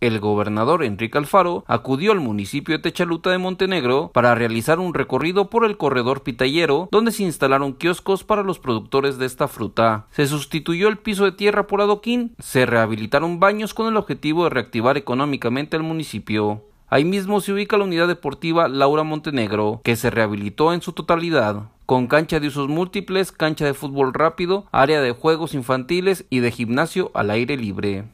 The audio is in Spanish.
el gobernador Enrique Alfaro acudió al municipio de Techaluta de Montenegro para realizar un recorrido por el corredor pitayero donde se instalaron kioscos para los productores de esta fruta. Se sustituyó el piso de tierra por adoquín, se rehabilitaron baños con el objetivo de reactivar económicamente el municipio. Ahí mismo se ubica la unidad deportiva Laura Montenegro, que se rehabilitó en su totalidad, con cancha de usos múltiples, cancha de fútbol rápido, área de juegos infantiles y de gimnasio al aire libre.